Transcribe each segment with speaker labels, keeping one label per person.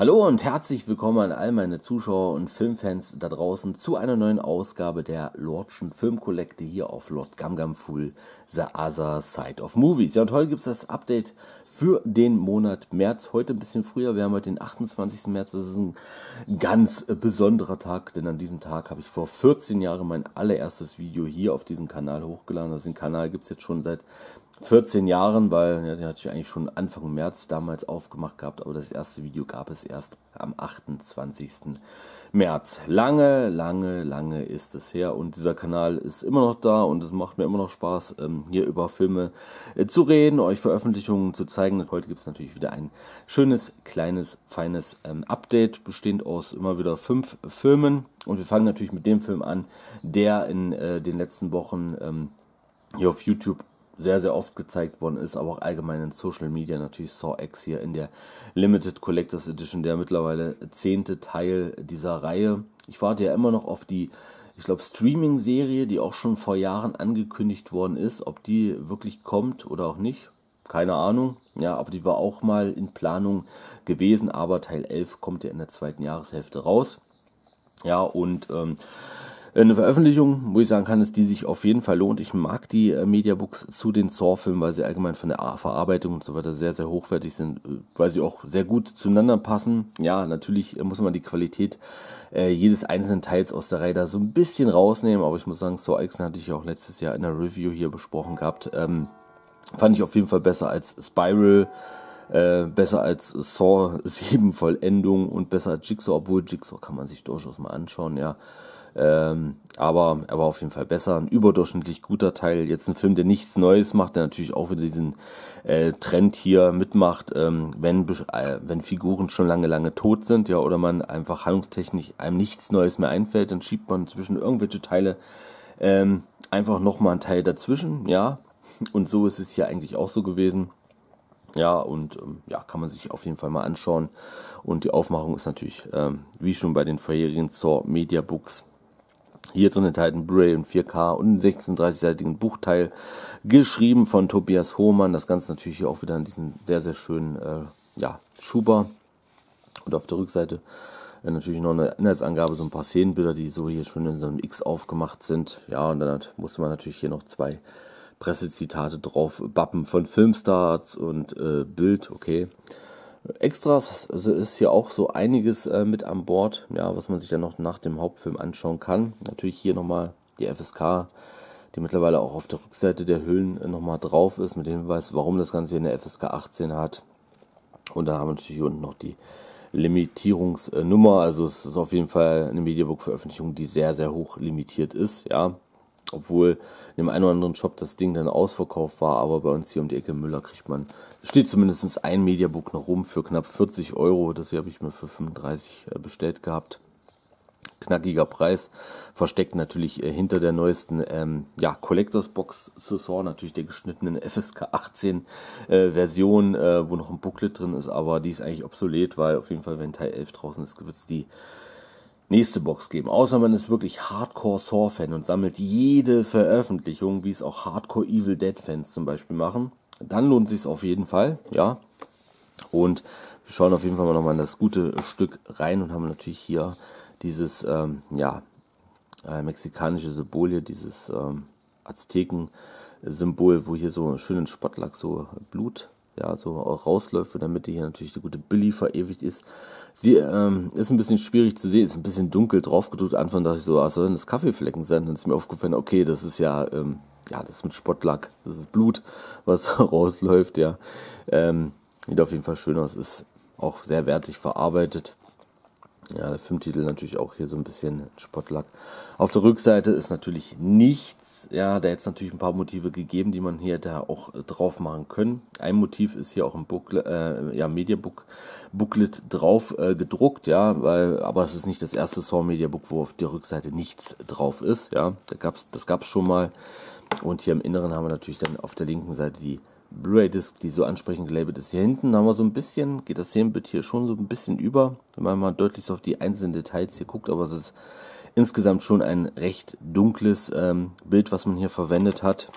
Speaker 1: Hallo und herzlich willkommen an all meine Zuschauer und Filmfans da draußen zu einer neuen Ausgabe der Lordschen Filmkollekte hier auf Lord Fool The Other Side of Movies. Ja, und heute gibt es das Update für den Monat März. Heute ein bisschen früher, wir haben heute den 28. März. Das ist ein ganz besonderer Tag, denn an diesem Tag habe ich vor 14 Jahren mein allererstes Video hier auf diesem Kanal hochgeladen. Also den Kanal gibt es jetzt schon seit 14 Jahren, weil ja, der hat sich eigentlich schon Anfang März damals aufgemacht gehabt, aber das erste Video gab es erst am 28. März. Lange, lange, lange ist es her und dieser Kanal ist immer noch da und es macht mir immer noch Spaß, ähm, hier über Filme äh, zu reden, euch Veröffentlichungen zu zeigen. Und heute gibt es natürlich wieder ein schönes, kleines, feines ähm, Update, bestehend aus immer wieder fünf Filmen. Und wir fangen natürlich mit dem Film an, der in äh, den letzten Wochen ähm, hier auf YouTube sehr, sehr oft gezeigt worden ist, aber auch allgemein in Social Media. Natürlich Saw X hier in der Limited Collectors Edition, der mittlerweile zehnte Teil dieser Reihe. Ich warte ja immer noch auf die, ich glaube, Streaming-Serie, die auch schon vor Jahren angekündigt worden ist. Ob die wirklich kommt oder auch nicht, keine Ahnung. Ja, aber die war auch mal in Planung gewesen. Aber Teil 11 kommt ja in der zweiten Jahreshälfte raus. Ja, und ähm, eine Veröffentlichung, wo ich sagen kann, ist die sich auf jeden Fall lohnt. Ich mag die äh, Mediabooks zu den Saw-Filmen, weil sie allgemein von der Verarbeitung und so weiter sehr, sehr hochwertig sind, äh, weil sie auch sehr gut zueinander passen. Ja, natürlich äh, muss man die Qualität äh, jedes einzelnen Teils aus der Reihe da so ein bisschen rausnehmen, aber ich muss sagen, Saw X hatte ich ja auch letztes Jahr in der Review hier besprochen gehabt. Ähm, fand ich auf jeden Fall besser als Spiral. Äh, besser als Saw 7 Vollendung und besser als Jigsaw, obwohl Jigsaw kann man sich durchaus mal anschauen, ja. Ähm, aber er war auf jeden Fall besser. Ein überdurchschnittlich guter Teil. Jetzt ein Film, der nichts Neues macht, der natürlich auch wieder diesen äh, Trend hier mitmacht, ähm, wenn, äh, wenn Figuren schon lange, lange tot sind, ja, oder man einfach handlungstechnisch einem nichts Neues mehr einfällt, dann schiebt man zwischen irgendwelche Teile ähm, einfach nochmal einen Teil dazwischen, ja. Und so ist es hier eigentlich auch so gewesen. Ja, und ähm, ja, kann man sich auf jeden Fall mal anschauen. Und die Aufmachung ist natürlich, ähm, wie schon bei den vorherigen Saw Media Books, hier drin enthalten blu in 4K und einen 36-seitigen Buchteil, geschrieben von Tobias Hohmann. Das Ganze natürlich hier auch wieder in diesem sehr, sehr schönen äh, ja, Schuber. Und auf der Rückseite äh, natürlich noch eine Inhaltsangabe, so ein paar Szenenbilder, die so hier schon in so einem X aufgemacht sind. Ja, und dann hat, musste man natürlich hier noch zwei Pressezitate drauf bappen von Filmstarts und äh, Bild, okay. Extras also ist hier auch so einiges äh, mit an Bord, ja, was man sich dann noch nach dem Hauptfilm anschauen kann. Natürlich hier nochmal die FSK, die mittlerweile auch auf der Rückseite der Hüllen äh, nochmal drauf ist, mit dem Hinweis, warum das Ganze hier eine FSK 18 hat. Und dann haben wir natürlich hier unten noch die Limitierungsnummer. Also es ist auf jeden Fall eine Mediabook-Veröffentlichung, die sehr, sehr hoch limitiert ist, ja. Obwohl in dem einen oder anderen Shop das Ding dann ausverkauft war, aber bei uns hier um die Ecke Müller kriegt man, steht zumindest ein Mediabook noch rum für knapp 40 Euro. Das hier habe ich mir für 35 äh, bestellt gehabt. Knackiger Preis, versteckt natürlich äh, hinter der neuesten ähm, ja, Collectors Box Saison, natürlich der geschnittenen FSK 18 äh, Version, äh, wo noch ein Booklet drin ist, aber die ist eigentlich obsolet, weil auf jeden Fall, wenn Teil 11 draußen ist, gibt es die nächste Box geben. Außer man ist wirklich Hardcore-Saw-Fan und sammelt jede Veröffentlichung, wie es auch Hardcore-Evil Dead-Fans zum Beispiel machen. Dann lohnt es sich auf jeden Fall, ja. Und wir schauen auf jeden Fall mal nochmal in das gute Stück rein und haben natürlich hier dieses, ähm, ja, äh, mexikanische Symbol hier, dieses ähm, Azteken-Symbol, wo hier so schön in Spottlack so Blut ja, also auch rausläuft, damit die hier natürlich die gute Billy verewigt ist. Sie ähm, ist ein bisschen schwierig zu sehen, ist ein bisschen dunkel draufgedrückt. Anfang dachte ich so, ach, sollen das Kaffeeflecken sein? Dann ist mir aufgefallen, okay, das ist ja, ähm, ja, das ist mit Spottlack, das ist Blut, was rausläuft, ja. Ähm, sieht auf jeden Fall schön aus, ist auch sehr wertig verarbeitet. Ja, der Filmtitel natürlich auch hier so ein bisschen Spottlack. Auf der Rückseite ist natürlich nichts. Ja, da hätte es natürlich ein paar Motive gegeben, die man hier da auch äh, drauf machen können. Ein Motiv ist hier auch im Booklet, äh, ja, Media Book, Booklet drauf äh, gedruckt, ja, weil, aber es ist nicht das erste Saw Media Book, wo auf der Rückseite nichts drauf ist. Ja, da gab's, das gab es schon mal. Und hier im Inneren haben wir natürlich dann auf der linken Seite die Blu-ray-Disc, die so ansprechend gelabelt ist. Hier hinten haben wir so ein bisschen, geht das Szenenbild hier schon so ein bisschen über, wenn man mal deutlich so auf die einzelnen Details hier guckt, aber es ist insgesamt schon ein recht dunkles ähm, Bild, was man hier verwendet hat.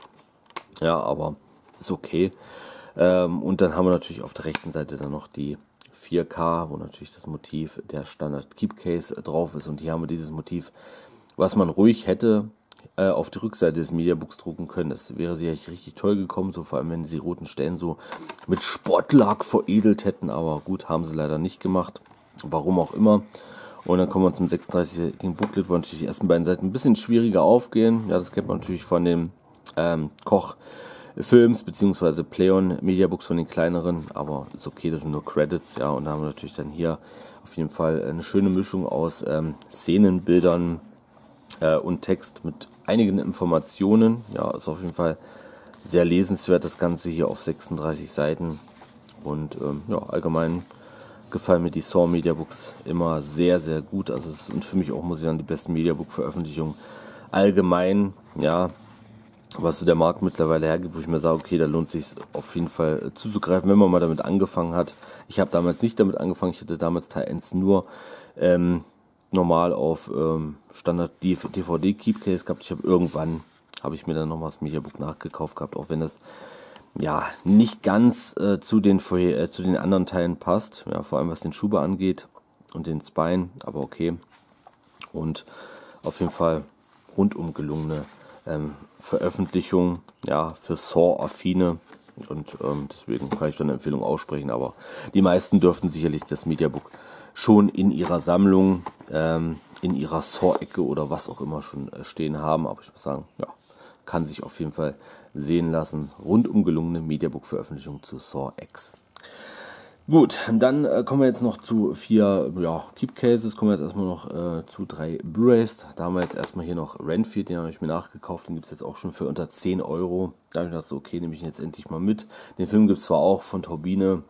Speaker 1: Ja, aber ist okay. Ähm, und dann haben wir natürlich auf der rechten Seite dann noch die 4K, wo natürlich das Motiv der Standard Keepcase drauf ist. Und hier haben wir dieses Motiv, was man ruhig hätte äh, auf die Rückseite des Mediabooks drucken können. Das wäre sicherlich richtig toll gekommen, so vor allem wenn sie roten Stellen so mit Sportlack veredelt hätten, aber gut, haben sie leider nicht gemacht. Warum auch immer. Und dann kommen wir zum 36-jährigen Booklet, wo natürlich die ersten beiden Seiten ein bisschen schwieriger aufgehen. Ja, das kennt man natürlich von dem ähm, Koch Films beziehungsweise Playon Mediabooks von den kleineren, aber ist okay, das sind nur Credits, ja, und da haben wir natürlich dann hier auf jeden Fall eine schöne Mischung aus ähm, Szenenbildern äh, und Text mit einigen Informationen. Ja, ist auf jeden Fall sehr lesenswert, das Ganze hier auf 36 Seiten. Und ähm, ja, allgemein gefallen mir die Saw Media Books immer sehr, sehr gut. Also es sind für mich auch, muss ich sagen, die besten Media Book Veröffentlichungen. Allgemein, ja, was so der Markt mittlerweile hergibt, wo ich mir sage, okay, da lohnt sich auf jeden Fall äh, zuzugreifen, wenn man mal damit angefangen hat. Ich habe damals nicht damit angefangen, ich hatte damals Teil 1 nur ähm, normal auf ähm, Standard DVD Keepcase gehabt. Ich habe irgendwann habe ich mir dann noch mal was Mediabook nachgekauft gehabt, auch wenn das ja nicht ganz äh, zu den äh, zu den anderen Teilen passt, ja, vor allem was den Schuber angeht und den Spine, aber okay. Und auf jeden Fall rundum gelungene ähm, Veröffentlichung, ja, für Saw-affine und ähm, deswegen kann ich dann eine Empfehlung aussprechen, aber die meisten dürften sicherlich das Mediabook schon in ihrer Sammlung, ähm, in ihrer Saw-Ecke oder was auch immer schon äh, stehen haben. Aber ich muss sagen, ja, kann sich auf jeden Fall sehen lassen. Rundum gelungene Mediabook-Veröffentlichung zu Saw X. Gut, dann äh, kommen wir jetzt noch zu vier ja, Keep Cases. Kommen wir jetzt erstmal noch äh, zu drei Blu-rays. Da haben wir jetzt erstmal hier noch Renfield, den habe ich mir nachgekauft. Den gibt es jetzt auch schon für unter 10 Euro. Da habe ich gedacht, okay, nehme ich ihn jetzt endlich mal mit. Den Film gibt es zwar auch von Turbine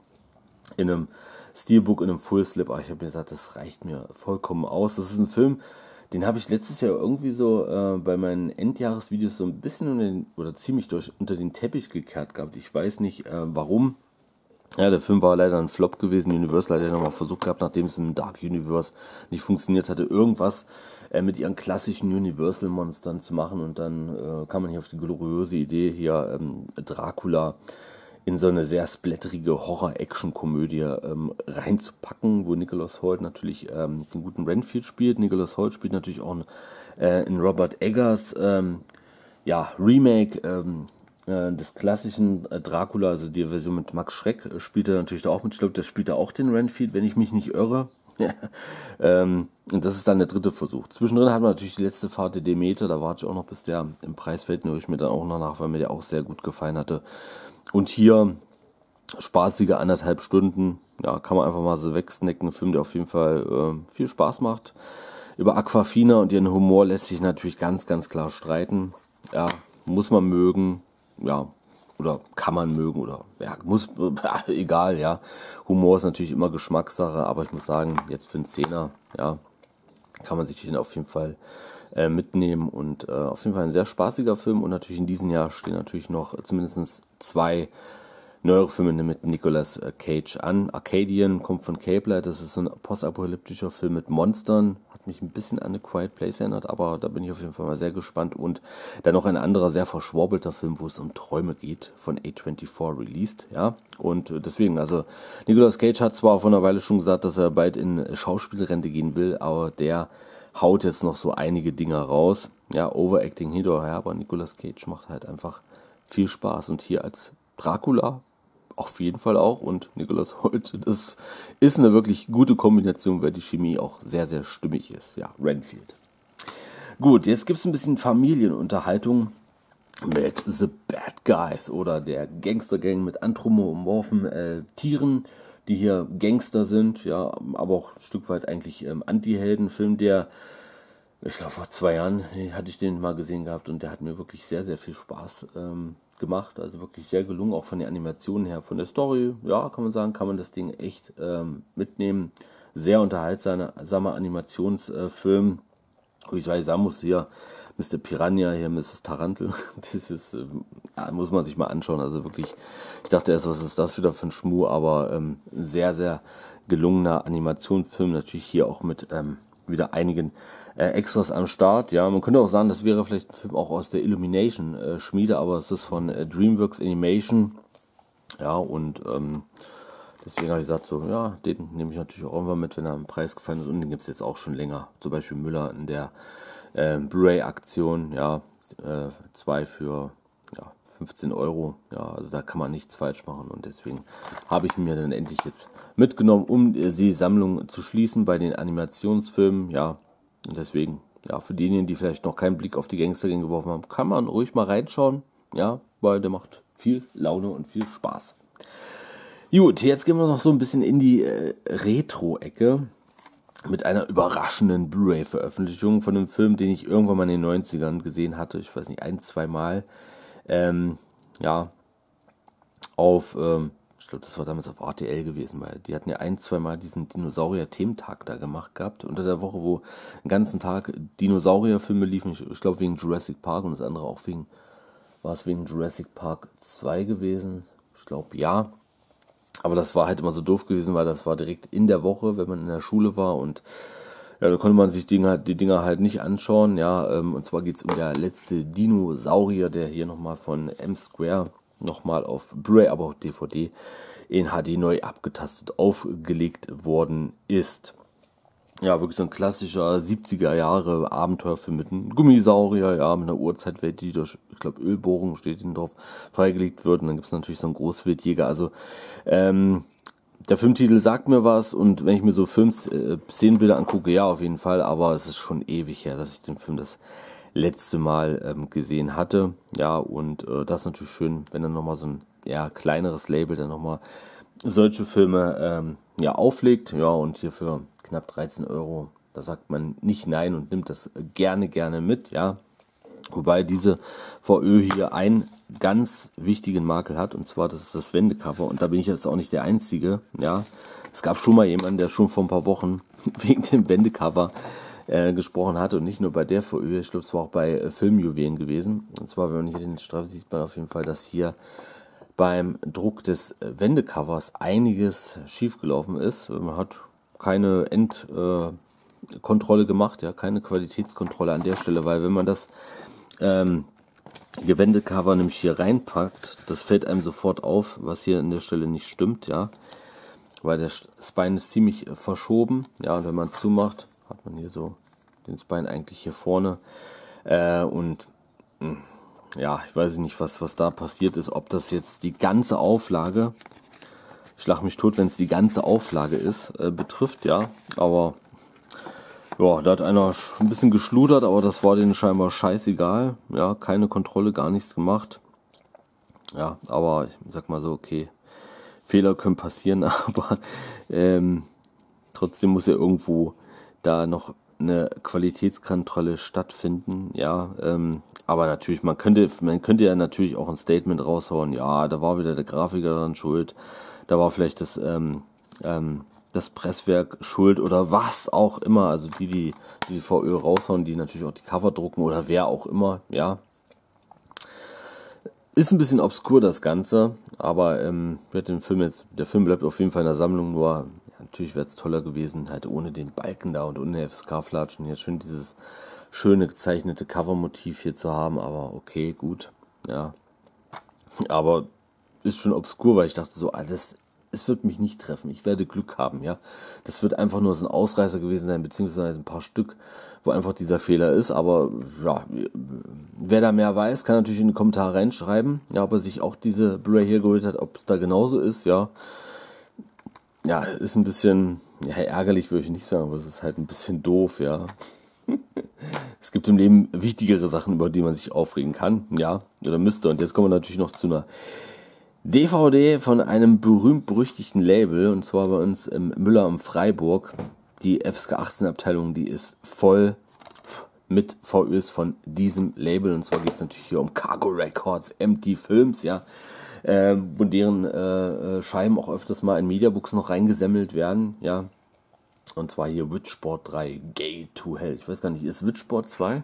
Speaker 1: in einem Steelbook in einem Full Slip. Aber ich habe mir gesagt, das reicht mir vollkommen aus. Das ist ein Film, den habe ich letztes Jahr irgendwie so äh, bei meinen Endjahresvideos so ein bisschen unter den, oder ziemlich durch, unter den Teppich gekehrt gehabt. Ich weiß nicht äh, warum. Ja, der Film war leider ein Flop gewesen. Universal hat ja nochmal versucht gehabt, nachdem es im Dark Universe nicht funktioniert hatte, irgendwas äh, mit ihren klassischen Universal-Monstern zu machen. Und dann äh, kam man hier auf die gloriose Idee, hier ähm, Dracula in so eine sehr splatterige Horror-Action-Komödie ähm, reinzupacken, wo Nicholas Holt natürlich ähm, den guten Renfield spielt. Nicholas Holt spielt natürlich auch einen, äh, in Robert Eggers ähm, ja, Remake ähm, äh, des klassischen äh, Dracula, also die Version mit Max Schreck, äh, spielt er natürlich da auch mit. Ich glaube, der spielt da auch den Renfield, wenn ich mich nicht irre. Ähm, und das ist dann der dritte Versuch. Zwischendrin hat man natürlich die letzte Fahrt der Demeter, da warte ich auch noch, bis der im Preis fällt, nur ich mir dann auch noch nach, weil mir der auch sehr gut gefallen hatte. Und hier spaßige anderthalb Stunden, ja, kann man einfach mal so wegsnacken, ein Film, der auf jeden Fall äh, viel Spaß macht. Über Aquafina und ihren Humor lässt sich natürlich ganz, ganz klar streiten. Ja, muss man mögen. Ja, oder kann man mögen oder ja, muss, ja, egal, ja. Humor ist natürlich immer Geschmackssache, aber ich muss sagen, jetzt für einen Zehner, ja, kann man sich den auf jeden Fall äh, mitnehmen und äh, auf jeden Fall ein sehr spaßiger Film und natürlich in diesem Jahr stehen natürlich noch zumindest zwei neuere Filme mit Nicolas äh, Cage an. Arcadian kommt von Cape Light, das ist ein postapokalyptischer Film mit Monstern, mich ein bisschen an The Quiet Place erinnert, aber da bin ich auf jeden Fall mal sehr gespannt. Und dann noch ein anderer sehr verschworbelter Film, wo es um Träume geht, von A24 released, ja. Und äh, deswegen, also Nicolas Cage hat zwar vor einer Weile schon gesagt, dass er bald in Schauspielrente gehen will, aber der haut jetzt noch so einige Dinger raus. Ja, Overacting hinterher, aber Nicolas Cage macht halt einfach viel Spaß. Und hier als Dracula auf jeden Fall auch und Nikolaus Holt. Das ist eine wirklich gute Kombination, weil die Chemie auch sehr, sehr stimmig ist. Ja, Renfield. Gut, jetzt gibt es ein bisschen Familienunterhaltung mit The Bad Guys oder der Gangstergang mit anthropomorphen äh, Tieren, die hier Gangster sind, ja, aber auch ein Stück weit eigentlich ähm, Anti-Helden-Film, der ich glaube vor zwei Jahren äh, hatte ich den mal gesehen gehabt und der hat mir wirklich sehr, sehr viel Spaß ähm, gemacht, also wirklich sehr gelungen, auch von der Animation her, von der Story, ja, kann man sagen, kann man das Ding echt ähm, mitnehmen. Sehr unterhaltsamer Animationsfilm. Äh, ich weiß, Samus hier, Mr. Piranha, hier Mrs. Tarantel, das ist, äh, muss man sich mal anschauen, also wirklich, ich dachte erst, was ist das wieder für ein Schmu, aber ähm, sehr, sehr gelungener Animationsfilm, natürlich hier auch mit ähm, wieder einigen äh, Extras am Start. Ja, man könnte auch sagen, das wäre vielleicht ein Film auch aus der Illumination äh, Schmiede, aber es ist von äh, DreamWorks Animation. Ja, und ähm, deswegen habe ich gesagt, so, ja, den nehme ich natürlich auch irgendwann mit, wenn er am Preis gefallen ist. Und den gibt es jetzt auch schon länger. Zum Beispiel Müller in der äh, Blu-ray-Aktion, ja, äh, zwei für 15 Euro. Ja, also da kann man nichts falsch machen. Und deswegen habe ich mir dann endlich jetzt mitgenommen, um äh, die Sammlung zu schließen bei den Animationsfilmen. Ja, und deswegen, ja, für diejenigen, die vielleicht noch keinen Blick auf die Gangstergang geworfen haben, kann man ruhig mal reinschauen. Ja, weil der macht viel Laune und viel Spaß. Gut, jetzt gehen wir noch so ein bisschen in die äh, Retro-Ecke mit einer überraschenden Blu-ray-Veröffentlichung von einem Film, den ich irgendwann mal in den 90ern gesehen hatte. Ich weiß nicht, ein, zwei Mal. Ähm, ja, auf ähm, ich glaube, das war damals auf RTL gewesen, weil die hatten ja ein, zweimal diesen Dinosaurier-Thementag da gemacht gehabt, unter der Woche, wo den ganzen Tag Dinosaurier-Filme liefen. Ich, ich glaube, wegen Jurassic Park und das andere auch wegen, war es wegen Jurassic Park 2 gewesen? Ich glaube, ja. Aber das war halt immer so doof gewesen, weil das war direkt in der Woche, wenn man in der Schule war und ja, da konnte man sich die Dinger, die Dinger halt nicht anschauen, ja, ähm, und zwar geht es um der letzte Dinosaurier, der hier nochmal von M-Square nochmal auf Blu-ray, aber auch DVD in HD neu abgetastet aufgelegt worden ist. Ja, wirklich so ein klassischer 70er Jahre Abenteuerfilm mit einem Gummisaurier, ja, mit einer Urzeitwelt, die durch, ich glaube, Ölbohrung steht in drauf, freigelegt wird. Und dann gibt es natürlich so einen Großwildjäger. Also, ähm, der Filmtitel sagt mir was und wenn ich mir so Films, äh, angucke, ja, auf jeden Fall, aber es ist schon ewig her, dass ich den Film das letzte Mal ähm, gesehen hatte. Ja, und äh, das ist natürlich schön, wenn dann nochmal so ein ja, kleineres Label dann nochmal solche Filme ähm, ja, auflegt. Ja, und hier für knapp 13 Euro, da sagt man nicht nein und nimmt das gerne, gerne mit. Ja, wobei diese VÖ hier einen ganz wichtigen Makel hat und zwar das ist das Wendecover und da bin ich jetzt auch nicht der Einzige. Ja, es gab schon mal jemanden, der schon vor ein paar Wochen wegen dem Wendecover äh, gesprochen hatte und nicht nur bei der VÖ, ich glaube, es war auch bei äh, Filmjuwelen gewesen. Und zwar, wenn man hier den Streifen sieht, man auf jeden Fall, dass hier beim Druck des äh, Wendecovers einiges schiefgelaufen ist. Man hat keine Endkontrolle äh, gemacht, ja, keine Qualitätskontrolle an der Stelle, weil wenn man das ähm, Gewendecover nämlich hier reinpackt, das fällt einem sofort auf, was hier an der Stelle nicht stimmt, ja, weil der Spine ist ziemlich äh, verschoben, ja, und wenn man zumacht, man hier so den Spine eigentlich hier vorne. Äh, und hm, ja, ich weiß nicht, was, was da passiert ist, ob das jetzt die ganze Auflage, ich lache mich tot, wenn es die ganze Auflage ist, äh, betrifft, ja, aber ja, da hat einer ein bisschen geschludert, aber das war denen scheinbar scheißegal, ja, keine Kontrolle, gar nichts gemacht, ja, aber ich sag mal so, okay, Fehler können passieren, aber ähm, trotzdem muss ja irgendwo da noch eine Qualitätskontrolle stattfinden, ja. Ähm, aber natürlich, man könnte, man könnte ja natürlich auch ein Statement raushauen, ja, da war wieder der Grafiker dann schuld, da war vielleicht das, ähm, ähm, das Presswerk schuld oder was auch immer. Also die, die die VÖ raushauen, die natürlich auch die Cover drucken oder wer auch immer, ja. Ist ein bisschen obskur das Ganze, aber ähm, wird den Film jetzt, der Film bleibt auf jeden Fall in der Sammlung, nur Natürlich wäre es toller gewesen, halt ohne den Balken da und ohne FSK-Flatschen jetzt schön dieses schöne gezeichnete Covermotiv hier zu haben, aber okay, gut, ja. Aber ist schon obskur, weil ich dachte so, alles, ah, es wird mich nicht treffen. Ich werde Glück haben, ja. Das wird einfach nur so ein Ausreißer gewesen sein, beziehungsweise ein paar Stück, wo einfach dieser Fehler ist. Aber ja, wer da mehr weiß, kann natürlich in die Kommentare reinschreiben, ja, ob er sich auch diese Blu-ray hier geholt hat, ob es da genauso ist, ja ja, ist ein bisschen, ja, ärgerlich würde ich nicht sagen, aber es ist halt ein bisschen doof, ja. es gibt im Leben wichtigere Sachen, über die man sich aufregen kann, ja, oder müsste. Und jetzt kommen wir natürlich noch zu einer DVD von einem berühmt-berüchtigten Label, und zwar bei uns im Müller am Freiburg. Die FSK 18 Abteilung, die ist voll mit VÖs von diesem Label. Und zwar geht es natürlich hier um Cargo Records, MT Films, ja äh, wo deren äh, äh, Scheiben auch öfters mal in Mediabooks noch reingesammelt werden, ja. Und zwar hier Witchboard 3, Gay to Hell. Ich weiß gar nicht, ist Witchboard 2?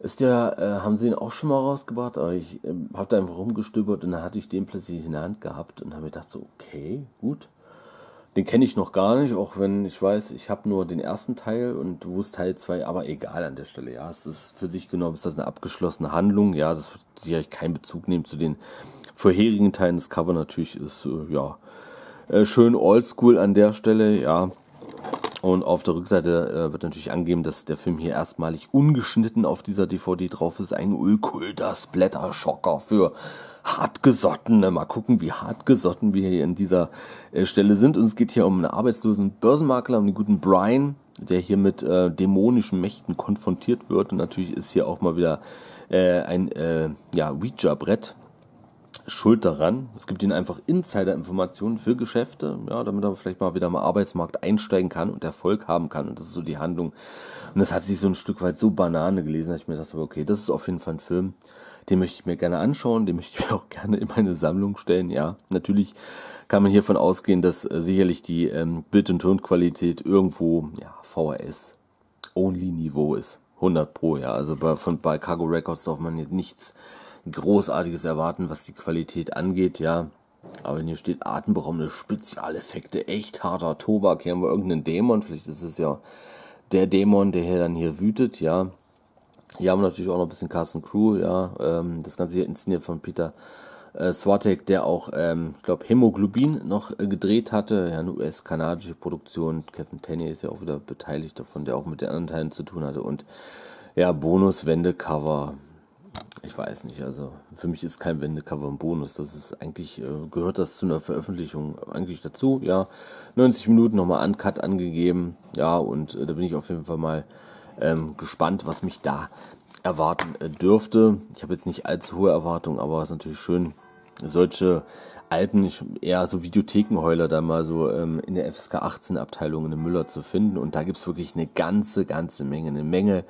Speaker 1: Ist der, äh, haben sie ihn auch schon mal rausgebracht, aber ich äh, habe da einfach rumgestöbert und dann hatte ich den plötzlich in der Hand gehabt und habe mir gedacht, so, okay, gut. Den kenne ich noch gar nicht, auch wenn ich weiß, ich habe nur den ersten Teil und wo ist Teil 2, aber egal an der Stelle. Ja, es ist für sich genommen, ist das eine abgeschlossene Handlung. Ja, das wird sicherlich keinen Bezug nehmen zu den vorherigen Teilen. Das Cover natürlich ist, äh, ja, äh, schön oldschool an der Stelle, ja. Und auf der Rückseite äh, wird natürlich angegeben, dass der Film hier erstmalig ungeschnitten auf dieser DVD drauf ist. Ein ulkulter Splatter-Schocker für hartgesottene. Mal gucken, wie hartgesotten wir hier an dieser äh, Stelle sind. Und es geht hier um einen arbeitslosen Börsenmakler, um den guten Brian, der hier mit äh, dämonischen Mächten konfrontiert wird. Und natürlich ist hier auch mal wieder äh, ein äh, ja, Ouija-Brett schuld daran. Es gibt ihnen einfach Insider-Informationen für Geschäfte, ja, damit er vielleicht mal wieder am Arbeitsmarkt einsteigen kann und Erfolg haben kann. Und das ist so die Handlung. Und das hat sich so ein Stück weit so Banane gelesen, dass ich mir dachte, okay, das ist auf jeden Fall ein Film, den möchte ich mir gerne anschauen, den möchte ich mir auch gerne in meine Sammlung stellen. Ja, natürlich kann man hiervon ausgehen, dass äh, sicherlich die ähm, Bild- und Tonqualität irgendwo ja, VHS-Only-Niveau ist. 100 pro, ja. Also bei, von, bei Cargo Records darf man jetzt nichts Großartiges erwarten, was die Qualität angeht, ja. Aber wenn hier steht atemberaubende Spezialeffekte, echt harter Tobak, hier haben wir irgendeinen Dämon, vielleicht ist es ja der Dämon, der hier dann hier wütet, ja. Hier haben wir natürlich auch noch ein bisschen Carsten Crew, ja. Ähm, das Ganze hier inszeniert von Peter äh, Swatek, der auch, ähm, ich glaube, Hämoglobin noch äh, gedreht hatte. Ja, eine US-kanadische Produktion. Kevin Tenney ist ja auch wieder beteiligt davon, der auch mit den anderen Teilen zu tun hatte. Und ja, Bonuswende-Cover. Ich weiß nicht, also für mich ist kein Wendecover ein Bonus. Das ist eigentlich, äh, gehört das zu einer Veröffentlichung eigentlich dazu, ja. 90 Minuten nochmal Uncut angegeben, ja, und äh, da bin ich auf jeden Fall mal ähm, gespannt, was mich da erwarten äh, dürfte. Ich habe jetzt nicht allzu hohe Erwartungen, aber es ist natürlich schön, solche alten, eher so Videothekenheuler da mal so ähm, in der FSK 18 Abteilung in Müller zu finden. Und da gibt's wirklich eine ganze, ganze Menge, eine Menge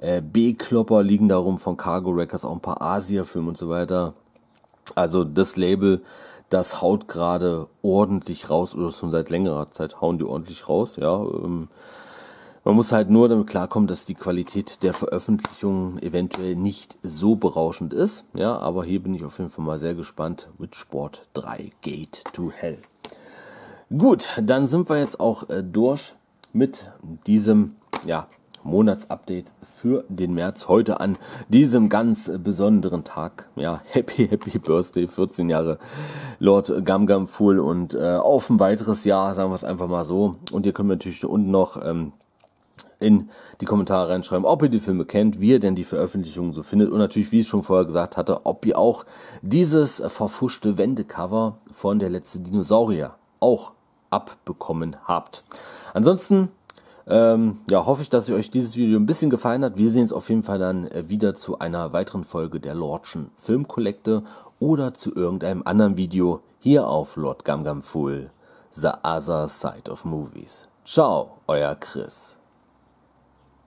Speaker 1: äh, B-Klopper liegen darum von Cargo Records, auch ein paar Asia-Filme und so weiter. Also das Label, das haut gerade ordentlich raus oder schon seit längerer Zeit hauen die ordentlich raus, ja. Ähm, man muss halt nur damit klarkommen, dass die Qualität der Veröffentlichung eventuell nicht so berauschend ist. Ja, aber hier bin ich auf jeden Fall mal sehr gespannt mit Sport 3 Gate to Hell. Gut, dann sind wir jetzt auch äh, durch mit diesem ja, Monatsupdate für den März. Heute an diesem ganz besonderen Tag. Ja, happy, happy Birthday, 14 Jahre Lord Gamgam Fool und äh, auf ein weiteres Jahr, sagen wir es einfach mal so. Und ihr könnt natürlich unten noch ähm, in die Kommentare reinschreiben, ob ihr die Filme kennt, wie ihr denn die Veröffentlichungen so findet und natürlich, wie ich schon vorher gesagt hatte, ob ihr auch dieses verfuschte Wendecover von der letzte Dinosaurier auch abbekommen habt. Ansonsten ähm, ja, hoffe ich, dass euch dieses Video ein bisschen gefallen hat. Wir sehen uns auf jeden Fall dann äh, wieder zu einer weiteren Folge der Lordschen Filmkollekte oder zu irgendeinem anderen Video hier auf Lord Fool, The Other Side of Movies. Ciao, euer Chris.